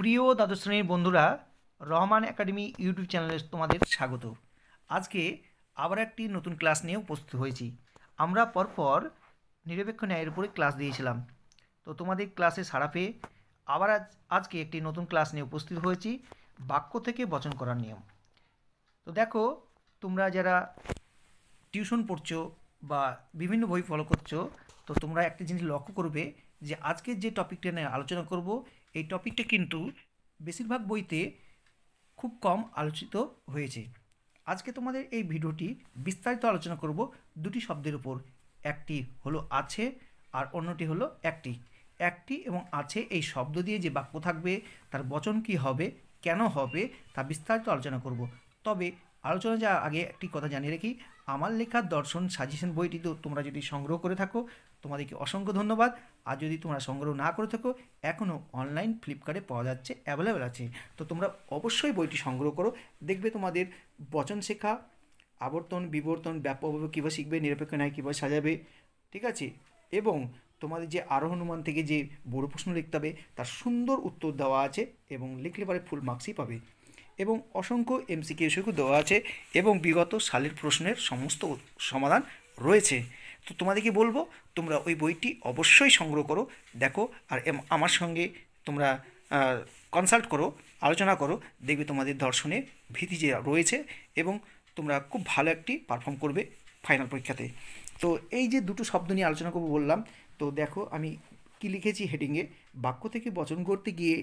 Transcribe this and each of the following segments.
প্রিয় দ্বাদশ শ্রেণীর বন্ধুরা রহমান একাডেমি ইউটিউব চ্যানেলে তোমাদের স্বাগত আজকে আবার একটি নতুন ক্লাস নিয়ে উপস্থিত হয়েছি আমরা পরপর নিরপেক্ষ ন্যায়ের উপরে ক্লাস দিয়েছিলাম তো তোমাদের ক্লাসে সাড়া পেয়ে আবার আজ আজকে একটি নতুন ক্লাস নিয়ে উপস্থিত হয়েছি বাক্য থেকে বচন করার নিয়ম তো দেখো তোমরা যারা টিউশন পড়ছো বা বিভিন্ন বই ফলো করছো তো তোমরা একটা জিনিস লক্ষ্য করবে যে আজকের যে টপিকটা নিয়ে আলোচনা করব এই টপিকটা কিন্তু বেশিরভাগ বইতে খুব কম আলোচিত হয়েছে আজকে তোমাদের এই ভিডিওটি বিস্তারিত আলোচনা করব দুটি শব্দের উপর একটি হলো আছে আর অন্যটি হলো একটি একটি এবং আছে এই শব্দ দিয়ে যে বাক্য থাকবে তার বচন কি হবে কেন হবে তা বিস্তারিত আলোচনা করব তবে আলোচনা যাওয়ার আগে একটি কথা জানিয়ে রাখি আমার লেখা দর্শন সাজেশন বইটি তো তোমরা যদি সংগ্রহ করে থাকো তোমাদেরকে অসংখ্য ধন্যবাদ আর যদি তোমরা সংগ্রহ না করে থাকো এখনও অনলাইন ফ্লিপকার্টে পাওয়া যাচ্ছে অ্যাভেলেবেল আছে তো তোমরা অবশ্যই বইটি সংগ্রহ করো দেখবে তোমাদের বচন শেখা আবর্তন বিবর্তন ব্যাপকভাবে কীভাবে শিখবে নিরপেক্ষ নয় কীভাবে সাজাবে ঠিক আছে এবং তোমাদের যে হনুমান থেকে যে বড় প্রশ্ন লিখতে হবে তার সুন্দর উত্তর দেওয়া আছে এবং লিখলে পরে ফুল মার্কসই পাবে এবং অসংখ্য এমসিকিউ সেকু দেওয়া আছে এবং বিগত সালের প্রশ্নের সমস্ত সমাধান রয়েছে তো তোমাদেরকে বলবো তোমরা ওই বইটি অবশ্যই সংগ্রহ করো দেখো আর আমার সঙ্গে তোমরা কনসাল্ট করো আলোচনা করো দেখবে তোমাদের দর্শনে ভীতি যে রয়েছে এবং তোমরা খুব ভালো একটি পারফর্ম করবে ফাইনাল পরীক্ষাতে তো এই যে দুটো শব্দ নিয়ে আলোচনা করবো বললাম তো দেখো আমি কি লিখেছি হেডিংয়ে বাক্য থেকে বচন করতে গিয়ে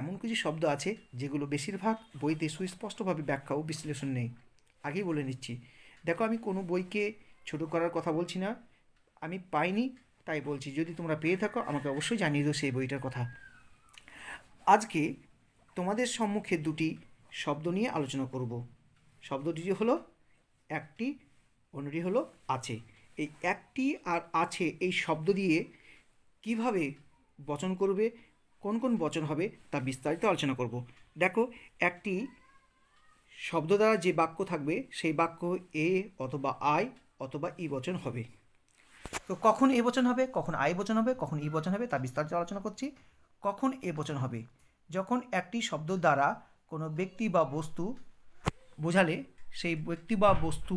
এমন কিছু শব্দ আছে যেগুলো বেশিরভাগ বইতে সুস্পষ্টভাবে ব্যাখ্যা ও বিশ্লেষণ নেই আগেই বলে নিচ্ছি দেখো আমি কোনো বইকে ছোট করার কথা বলছি না আমি পাইনি তাই বলছি যদি তোমরা পেয়ে থাকো আমাকে অবশ্যই জানিয়ে দিও সেই বইটার কথা আজকে তোমাদের সম্মুখে দুটি শব্দ নিয়ে আলোচনা করব শব্দ দুটি হলো একটি অন্যটি হলো আছে এই একটি আর আছে এই শব্দ দিয়ে কিভাবে বচন করবে কোন কোন বচন হবে তা বিস্তারিত আলোচনা করব দেখো একটি শব্দ দ্বারা যে বাক্য থাকবে সেই বাক্য এ অথবা আই অথবা ই বচন হবে তো কখন এ বচন হবে কখন আই বচন হবে কখন ই বচন হবে তা বিস্তারিত আলোচনা করছি কখন এ বচন হবে যখন একটি শব্দ দ্বারা কোনো ব্যক্তি বা বস্তু বোঝালে সেই ব্যক্তি বা বস্তু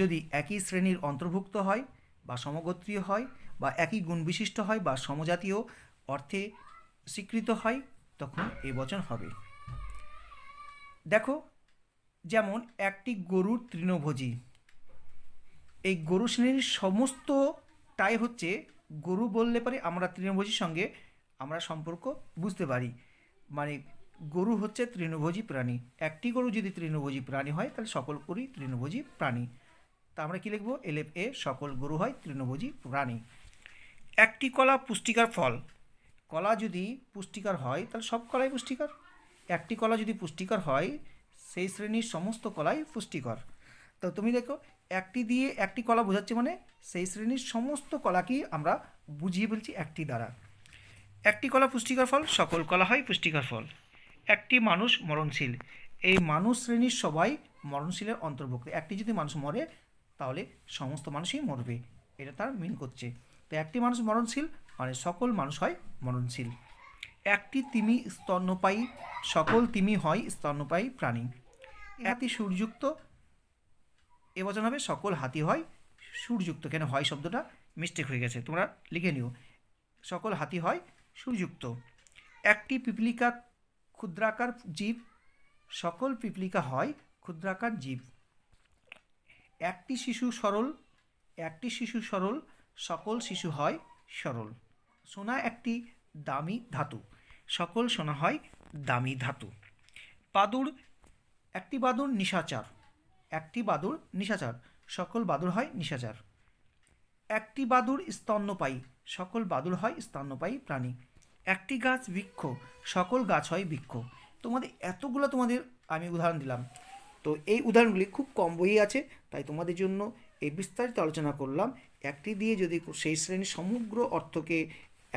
যদি একই শ্রেণীর অন্তর্ভুক্ত হয় বা সমগোত্রীয় হয় বা একই গুণবিশিষ্ট হয় বা সমজাতীয় অর্থে স্বীকৃত হয় তখন এ বচন হবে দেখো যেমন একটি গরুর তৃণভোজী এই গরু শ্রেণীর সমস্তটাই হচ্ছে গরু বললে পরে আমরা তৃণভোজীর সঙ্গে আমরা সম্পর্ক বুঝতে পারি মানে গরু হচ্ছে তৃণভোজী প্রাণী একটি গরু যদি তৃণভোজী প্রাণী হয় তাহলে সকল গরুই তৃণভোজী প্রাণী তা আমরা কী লিখবো এলেপ এ সকল গরু হয় তৃণভোজী প্রাণী একটি কলা পুষ্টিকর ফল কলা যদি পুষ্টিকর হয় তাহলে সব কলাই পুষ্টিকর একটি কলা যদি পুষ্টিকর হয় সেই শ্রেণীর সমস্ত কলাই পুষ্টিকর তো তুমি দেখো একটি দিয়ে একটি কলা বোঝাচ্ছে মানে সেই শ্রেণীর সমস্ত কলাকেই আমরা বুঝিয়ে বলছি একটি দ্বারা একটি কলা পুষ্টিকর ফল সকল কলা হয় পুষ্টিকর ফল একটি মানুষ মরণশীল এই মানুষ শ্রেণীর সবাই মরণশীলের অন্তর্ভুক্ত একটি যদি মানুষ মরে তাহলে সমস্ত মানুষই মরবে এটা তার মিল করছে তো একটি মানুষ মরণশীল মানে সকল মানুষ হয় মননশীল একটি তিমি স্তন্যপায়ী সকল তিমি হয় স্তন্যপায়ী প্রাণী একটি সূর্যুক্ত এবছর হবে সকল হাতি হয় সূর্যুক্ত কেন হয় শব্দটা মিস্টেক হয়ে গেছে তোমরা লিখে নিও সকল হাতি হয় সূর্যুক্ত একটি পিপলিকা ক্ষুদ্রাকার জীব সকল পিপলিকা হয় ক্ষুদ্রাকার জীব একটি শিশু সরল একটি শিশু সরল সকল শিশু হয় সরল সোনা একটি দামি ধাতু সকল সোনা হয় দামি ধাতু বাদুর একটি বাদুর নিশাচার একটি বাদুর নিশাচার সকল বাদুর হয় নিশাচার একটি বাদুর স্তন্যপায়ী সকল বাদুর হয় স্তন্যপায়ী প্রাণী একটি গাছ বৃক্ষ সকল গাছ হয় বৃক্ষ তোমাদের এতগুলো তোমাদের আমি উদাহরণ দিলাম তো এই উদাহরণগুলি খুব কম বই আছে তাই তোমাদের জন্য এই বিস্তারিত আলোচনা করলাম একটি দিয়ে যদি সেই শ্রেণীর সমগ্র অর্থকে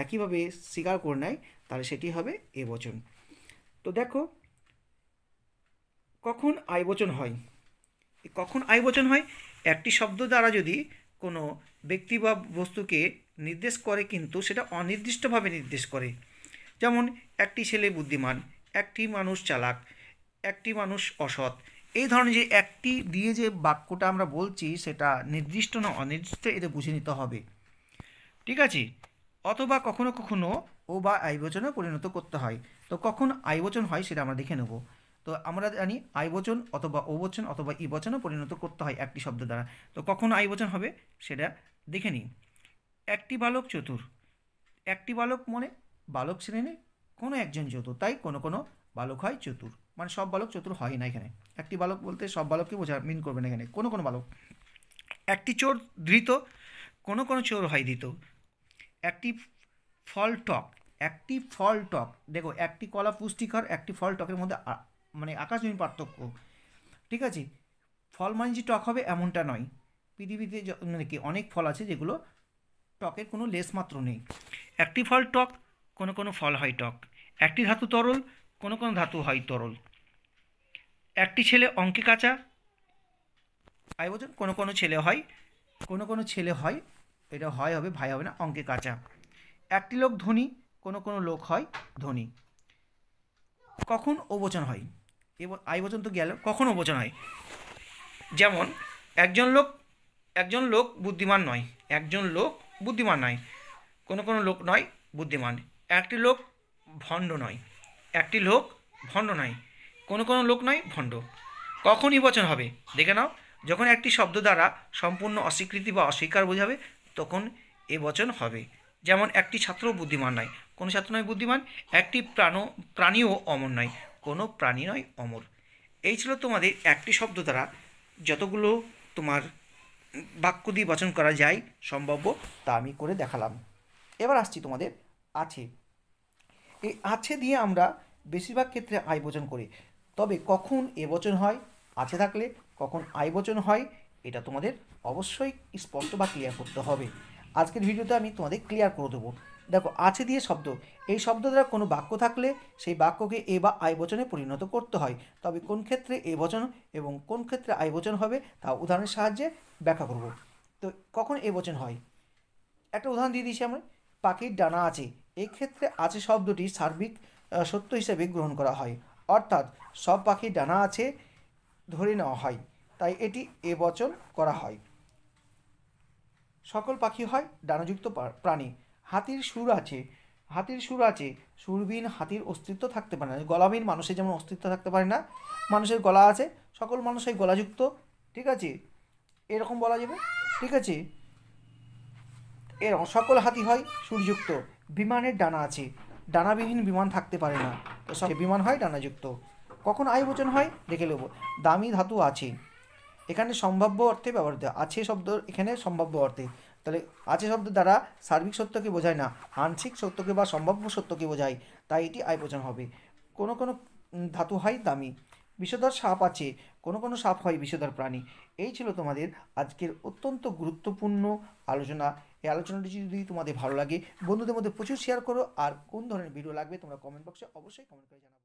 একইভাবে স্বীকার করে নেয় তাহলে সেটি হবে এ বচন তো দেখো কখন আয় বচন হয় কখন আয় বচন হয় একটি শব্দ দ্বারা যদি কোনো ব্যক্তি বা বস্তুকে নির্দেশ করে কিন্তু সেটা অনির্দিষ্টভাবে নির্দেশ করে যেমন একটি ছেলে বুদ্ধিমান একটি মানুষ চালাক একটি মানুষ অসৎ এই ধরনের যে একটি দিয়ে যে বাক্যটা আমরা বলছি সেটা নির্দিষ্ট না অনির্দিষ্ট এতে বুঝে নিতে হবে ঠিক আছে অথবা কখনো কখনো ও বা আইবচনে পরিণত করতে হয় তো কখন আইবচন হয় সেটা আমরা দেখে নেব তো আমরা জানি আইবচন অথবা ওবচন অথবা ইবচনে পরিণত করতে হয় একটি শব্দ দ্বারা তো কখন আইবচন হবে সেটা দেখে নিই একটি বালক চতুর একটি বালক মানে বালক শ্রেণী কোনো একজন চতুর তাই কোনো কোনো বালক হয় চতুর মানে সব বালক চতুর হয় না এখানে একটি বালক বলতে সব বালককে বোঝা মিন করবে না এখানে কোনো কোনো বালক একটি চোর ধৃত কোনো কোনো চোর হয় ধৃত একটি ফল টক একটি ফল টক দেখো একটি কলা পুষ্টিকর একটি ফল টকের মধ্যে মানে আকাশজনীন পার্থক্য ঠিক আছে ফল মানে যে টক হবে এমনটা নয় পৃথিবীতে মানে কি অনেক ফল আছে যেগুলো টকের কোনো লেস মাত্র নেই একটি ফল টক কোনো কোনো ফল হয় টক একটি ধাতু তরল কোনো কোনো ধাতু হয় তরল একটি ছেলে অঙ্কে কাঁচা আয়োজন কোনো কোনো ছেলে হয় কোনো কোনো ছেলে হয় এটা হয় হবে ভাই হবে না অঙ্কে কাঁচা একটি লোক ধনী কোনো কোনো লোক হয় ধনী কখন অবচন হয় এবং আই বচন তো গেল কখন অবচন হয় যেমন একজন লোক একজন লোক বুদ্ধিমান নয় একজন লোক বুদ্ধিমান নয় কোনো কোনো লোক নয় বুদ্ধিমান একটি লোক ভণ্ড নয় একটি লোক ভণ্ড নয় কোনো কোনো লোক নয় ভণ্ড কখন বচন হবে দেখে নাও যখন একটি শব্দ দ্বারা সম্পূর্ণ অস্বীকৃতি বা অস্বীকার বোঝাবে তখন এ বচন হবে যেমন একটি ছাত্র বুদ্ধিমান নয় কোনো ছাত্র নয় বুদ্ধিমান একটি প্রাণ প্রাণীও অমর নয় কোনো প্রাণী নয় অমর এই ছিল তোমাদের একটি শব্দ দ্বারা যতগুলো তোমার বাক্য দিয়ে বচন করা যায় সম্ভাব্য তা আমি করে দেখালাম এবার আসছি তোমাদের আছে এই আছে দিয়ে আমরা বেশিরভাগ ক্ষেত্রে আয় বচন করি তবে কখন এ বচন হয় আছে থাকলে কখন আয় বচন হয় এটা তোমাদের অবশ্যই স্পষ্ট বা ক্লিয়ার করতে হবে আজকের ভিডিওতে আমি তোমাদের ক্লিয়ার করে দেবো দেখো আছে দিয়ে শব্দ এই শব্দ দ্বারা কোনো বাক্য থাকলে সেই বাক্যকে এ বা আয় বচনে পরিণত করতে হয় তবে কোন ক্ষেত্রে এ বচন এবং কোন ক্ষেত্রে আয় বচন হবে তা উদাহরণের সাহায্যে ব্যাখ্যা করব তো কখন এ বচন হয় একটা উদাহরণ দিয়ে দিয়েছি আমি পাখির ডানা আছে এক্ষেত্রে আছে শব্দটি সার্বিক সত্য হিসেবে গ্রহণ করা হয় অর্থাৎ সব পাখির ডানা আছে ধরে নেওয়া হয় তাই এটি এবচন করা হয় সকল পাখি হয় ডানাযুক্ত প্রাণী হাতির সুর আছে হাতির সুর আছে সুরবিহীন হাতির অস্তিত্ব থাকতে পারে না গলাবিহীন মানুষের যেমন অস্তিত্ব থাকতে পারে না মানুষের গলা আছে সকল মানুষের গলাযুক্ত ঠিক আছে এরকম বলা যাবে ঠিক আছে এরকম সকল হাতি হয় সুরযুক্ত বিমানের ডানা আছে ডানাবিহীন বিমান থাকতে পারে না তো সব বিমান হয় ডানাযুক্ত কখন আয়োজন হয় দেখে নেব দামি ধাতু আছে এখানে সম্ভাব্য অর্থে ব্যবহৃত আছে শব্দ এখানে সম্ভাব্য অর্থে তাহলে আছে শব্দ দ্বারা সার্বিক সত্যকে বোঝায় না আংশিক সত্যকে বা সম্ভাব্য সত্যকে বোঝায় তাই এটি আয়বচন হবে কোনো কোনো ধাতু হয় দামি বিষধর সাপ আছে কোনো কোনো সাপ হয় বিষধর প্রাণী এই ছিল তোমাদের আজকের অত্যন্ত গুরুত্বপূর্ণ আলোচনা এই আলোচনাটি যদি তোমাদের ভালো লাগে বন্ধুদের মধ্যে প্রচুর শেয়ার করো আর কোন ধরনের ভিডিও লাগবে তোমরা কমেন্ট বক্সে অবশ্যই কমেন্ট করে জানাবো